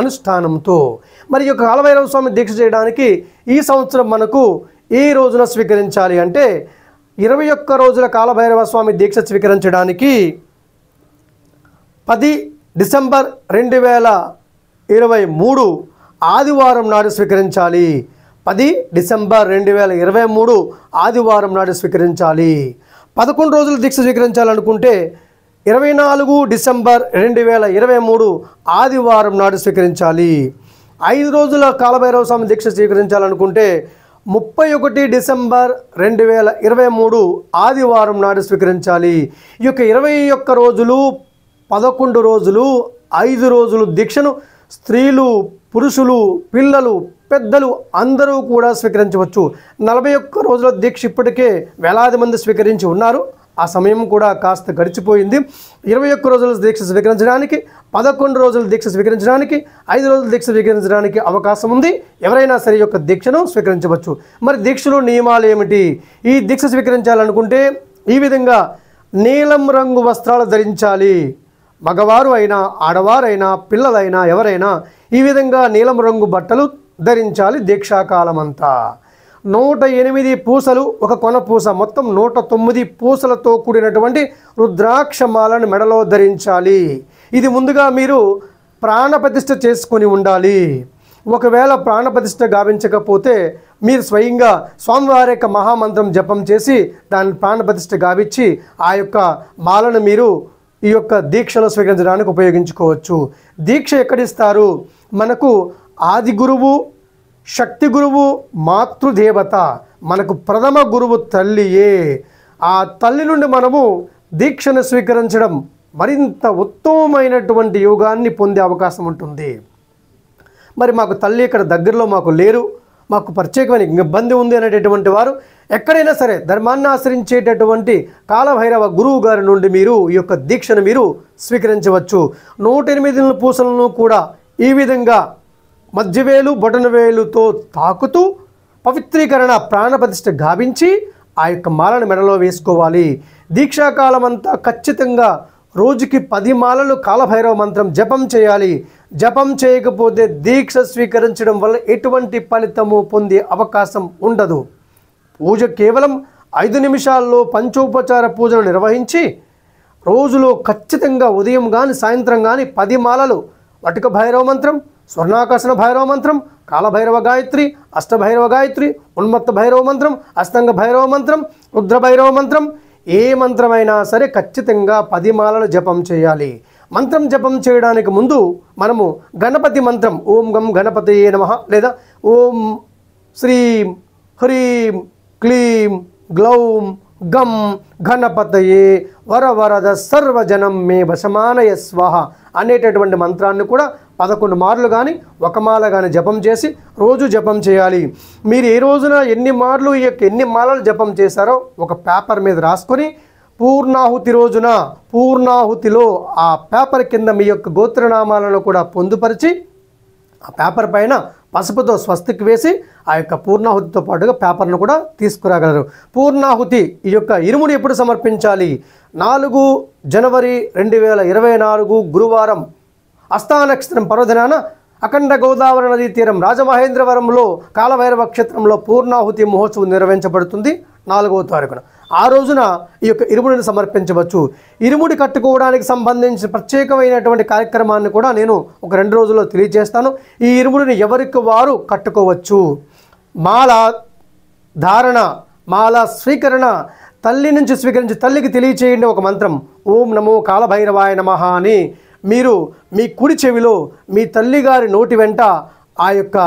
అనుష్ఠానంతో మరి యొక్క కాలభైరవ స్వామి దీక్ష చేయడానికి ఈ సంవత్సరం మనకు ఏ రోజున స్వీకరించాలి అంటే ఇరవై ఒక్క రోజుల కాలభైరవ స్వామి దీక్ష స్వీకరించడానికి పది డిసెంబర్ రెండు వేల ఇరవై మూడు ఆదివారం నాడు స్వీకరించాలి పది డిసెంబర్ రెండు వేల ఇరవై మూడు ఆదివారం నాడు స్వీకరించాలి పదకొండు రోజులు దీక్ష స్వీకరించాలనుకుంటే ఇరవై నాలుగు డిసెంబర్ రెండు వేల ఇరవై మూడు ఆదివారం నాడు స్వీకరించాలి ఐదు రోజుల కాలభైరవ స్వామి దీక్ష స్వీకరించాలనుకుంటే ముప్పై ఒకటి డిసెంబర్ రెండు వేల ఇరవై మూడు ఆదివారం నాడు స్వీకరించాలి ఈ యొక్క ఇరవై ఒక్క రోజులు పదకొండు రోజులు ఐదు రోజులు దీక్షను స్త్రీలు పురుషులు పిల్లలు పెద్దలు అందరూ కూడా స్వీకరించవచ్చు నలభై ఒక్క రోజుల దీక్ష ఇప్పటికే వేలాది మంది స్వీకరించి ఉన్నారు ఆ సమయం కూడా కాస్త గడిచిపోయింది ఇరవై ఒక్క రోజుల దీక్ష స్వీకరించడానికి పదకొండు రోజుల దీక్ష స్వీకరించడానికి ఐదు రోజుల దీక్ష స్వీకరించడానికి అవకాశం ఉంది ఎవరైనా సరే యొక్క దీక్షను స్వీకరించవచ్చు మరి దీక్షలో నియమాలు ఏమిటి ఈ దీక్ష స్వీకరించాలనుకుంటే ఈ విధంగా నీలం రంగు వస్త్రాలు ధరించాలి మగవారు అయినా ఆడవారైనా పిల్లలైనా ఎవరైనా ఈ విధంగా నీలం రంగు బట్టలు ధరించాలి దీక్షాకాలమంతా నూట ఎనిమిది పూసలు ఒక కొన పూస మొత్తం నూట తొమ్మిది పూసలతో కూడినటువంటి రుద్రాక్షమాలను మెడలో ధరించాలి ఇది ముందుగా మీరు ప్రాణప్రతిష్ఠ చేసుకొని ఉండాలి ఒకవేళ ప్రాణప్రతిష్ఠ గావించకపోతే మీరు స్వయంగా స్వామివారి యొక్క మహామంత్రం జపం చేసి దాని ప్రాణప్రతిష్ఠ గావించి ఆ యొక్క మాలను మీరు ఈ యొక్క దీక్షలో స్వీకరించడానికి ఉపయోగించుకోవచ్చు దీక్ష ఎక్కడిస్తారు మనకు ఆది గురువు శక్తి గురువు మాతృదేవత మనకు ప్రథమ గురువు తల్లియే ఆ తల్లి నుండి మనము దీక్షను స్వీకరించడం మరింత ఉత్తమమైనటువంటి యోగాన్ని పొందే అవకాశం ఉంటుంది మరి మాకు తల్లి ఇక్కడ దగ్గరలో మాకు లేరు మాకు ప్రత్యేకమైన ఇబ్బంది ఉంది అనేటటువంటి వారు ఎక్కడైనా సరే ధర్మాన్ని ఆశ్రయించేటటువంటి కాలభైరవ గురువు గారి నుండి మీరు ఈ యొక్క దీక్షను మీరు స్వీకరించవచ్చు నూట ఎనిమిది పూసలను కూడా ఈ విధంగా మధ్యవేలు బొటనవేలుతో తాకుతూ పవిత్రీకరణ ప్రాణప్రతిష్ఠ గావించి ఆ యొక్క మాలను మెడలో వేసుకోవాలి దీక్షాకాలం అంతా ఖచ్చితంగా రోజుకి పది మాలలు కాలభైరవ మంత్రం జపం చేయాలి జపం చేయకపోతే దీక్ష స్వీకరించడం వల్ల ఎటువంటి ఫలితము పొందే అవకాశం ఉండదు పూజ కేవలం ఐదు నిమిషాల్లో పంచోపచార పూజలు నిర్వహించి రోజులో ఖచ్చితంగా ఉదయం కానీ సాయంత్రం కానీ పది మాలలు వటుక భైరవ మంత్రం స్వర్ణాకర్షణ భైరవ మంత్రం కాలభైరవ గాయత్రి అష్టభైరవ గాయత్రి ఉన్మత్త భైరవ మంత్రం అస్తంగ భైరవ మంత్రం రుద్రభైరవ మంత్రం ఏ మంత్రమైనా సరే ఖచ్చితంగా పది మాలలు జపం చేయాలి మంత్రం జపం చేయడానికి ముందు మనము గణపతి మంత్రం ఓం గం గణపతి నమ లేదా ఓం శ్రీం హ్రీం క్లీం గ్లౌం గం గణపతయే వరవరద సర్వజనం మే వశమానయ స్వాహ అనేటటువంటి మంత్రాన్ని కూడా పదకొండు మార్లు కానీ ఒక మాల కానీ జపం చేసి రోజు జపం చేయాలి మీరు ఏ రోజున ఎన్ని మార్లు ఈ యొక్క ఎన్ని మాలలు జపం చేశారో ఒక పేపర్ మీద రాసుకొని పూర్ణాహుతి రోజున పూర్ణాహుతిలో ఆ పేపర్ కింద మీ యొక్క గోత్రనామాలను కూడా పొందుపరిచి ఆ పేపర్ పైన పసుపుతో స్వస్తికి వేసి ఆ యొక్క పూర్ణాహుతితో పాటుగా పేపర్ను కూడా తీసుకురాగలరు పూర్ణాహుతి ఈ యొక్క ఇరుముని ఎప్పుడు సమర్పించాలి నాలుగు జనవరి రెండు వేల ఇరవై నాలుగు గురువారం అస్థా నక్షత్రం పర్వదినాన అఖండ గోదావరి నదీ తీరం రాజమహేంద్రవరంలో కాలభైరవ క్షేత్రంలో పూర్ణాహుతి మహోత్సవం నిర్వహించబడుతుంది నాలుగవ తారీఖున ఆ రోజున ఈ యొక్క ఇరుముడిని సమర్పించవచ్చు ఇరుముడి కట్టుకోవడానికి సంబంధించిన ప్రత్యేకమైనటువంటి కార్యక్రమాన్ని కూడా నేను ఒక రెండు రోజుల్లో తెలియజేస్తాను ఈ ఇరుముడిని ఎవరికి వారు కట్టుకోవచ్చు మాల ధారణ మాల స్వీకరణ తల్లి నుంచి స్వీకరించి తల్లికి తెలియచేయండి ఒక మంత్రం ఓం నమో కాలభైరవాయ నమ అని మీరు మీ కుడి చెవిలో మీ తల్లిగారి నోటి వెంట ఆ యొక్క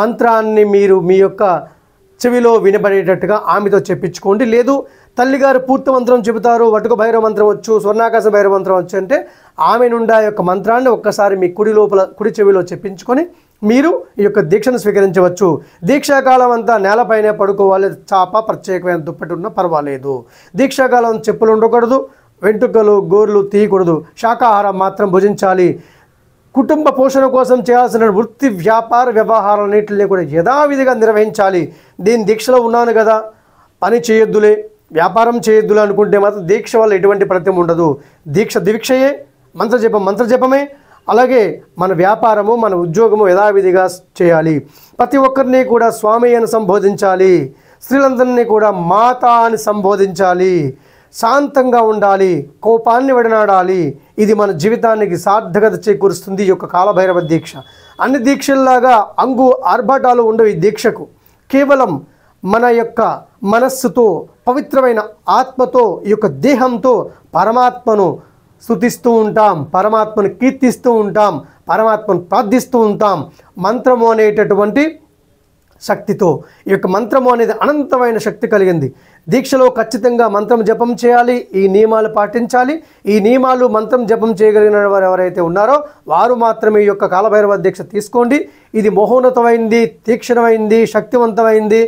మంత్రాన్ని మీరు మీ యొక్క చెవిలో వినబడేటట్టుగా ఆమెతో చెప్పించుకోండి లేదు తల్లిగారు పూర్తి మంత్రం చెబుతారు వటుక భైరవ మంత్రం వచ్చు స్వర్ణాకాశ భైరవ మంత్రం వచ్చు అంటే ఆమె నుండి ఆ యొక్క మంత్రాన్ని ఒక్కసారి మీ కుడి లోపల కుడి చెవిలో చెప్పించుకొని మీరు ఈ యొక్క దీక్షను స్వీకరించవచ్చు దీక్షాకాలం అంతా నేలపైనే పడుకోవాలి చాప ప్రత్యేకమైన దుప్పటి ఉన్నా పర్వాలేదు దీక్షాకాలం చెప్పులు ఉండకూడదు వెంట్రుకలు గోర్లు తీయకూడదు శాకాహారం మాత్రం భుజించాలి కుటుంబ పోషణ కోసం చేయాల్సిన వృత్తి వ్యాపార వ్యవహారాలన్నింటినీ కూడా యథావిధిగా నిర్వహించాలి దీని దీక్షలో ఉన్నాను కదా పని చేయొద్దులే వ్యాపారం చేయొద్దులే అనుకుంటే మాత్రం దీక్ష వల్ల ఎటువంటి ప్రత్యం ఉండదు దీక్ష దీక్షయే మంత్రజపం మంత్రజపమే అలాగే మన వ్యాపారము మన ఉద్యోగము యథావిధిగా చేయాలి ప్రతి ఒక్కరిని కూడా స్వామి అని సంబోధించాలి స్త్రీలందరినీ కూడా మాత అని సంబోధించాలి శాంతంగా ఉండాలి కోపాన్ని వడినాడాలి ఇది మన జీవితానికి సార్థకత చేకూరుస్తుంది ఈ యొక్క కాలభైరవ దీక్ష అన్ని దీక్షల్లాగా అంగు ఆర్భాటాలు ఉండవు ఈ దీక్షకు కేవలం మన యొక్క మనస్సుతో పవిత్రమైన ఆత్మతో ఈ యొక్క దేహంతో పరమాత్మను స్థుతిస్తూ ఉంటాం పరమాత్మను కీర్తిస్తూ ఉంటాం పరమాత్మను ప్రార్థిస్తూ ఉంటాం మంత్రము అనేటటువంటి శక్తితో ఈ యొక్క మంత్రము అనేది అనంతమైన శక్తి కలిగింది దీక్షలో ఖచ్చితంగా మంత్రం జపం చేయాలి ఈ నియమాలు పాటించాలి ఈ నియమాలు మంత్రం జపం చేయగలిగిన వారు ఎవరైతే ఉన్నారో వారు మాత్రమే ఈ యొక్క కాలభైరవ దీక్ష తీసుకోండి ఇది మహోన్నతమైంది తీక్షణమైంది శక్తివంతమైంది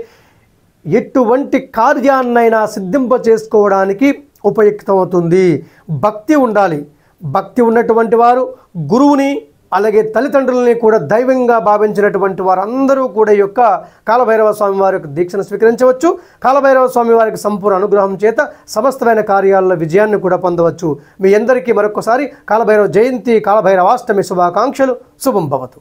ఎటువంటి కార్యాన్నైనా సిద్ధింప చేసుకోవడానికి ఉపయుక్తమవుతుంది భక్తి ఉండాలి భక్తి ఉన్నటువంటి వారు గురువుని అలాగే తల్లిదండ్రులని కూడా దైవంగా భావించినటువంటి వారందరూ కూడా యొక్క కాలభైరవ స్వామి వారి యొక్క దీక్షను స్వీకరించవచ్చు కాలభైరవ స్వామి వారికి సంపూర్ణ అనుగ్రహం చేత సమస్తమైన కార్యాలలో విజయాన్ని కూడా పొందవచ్చు మీ అందరికీ మరొకసారి కాలభైరవ జయంతి కాలభైరవాష్టమి శుభాకాంక్షలు శుభం భవతు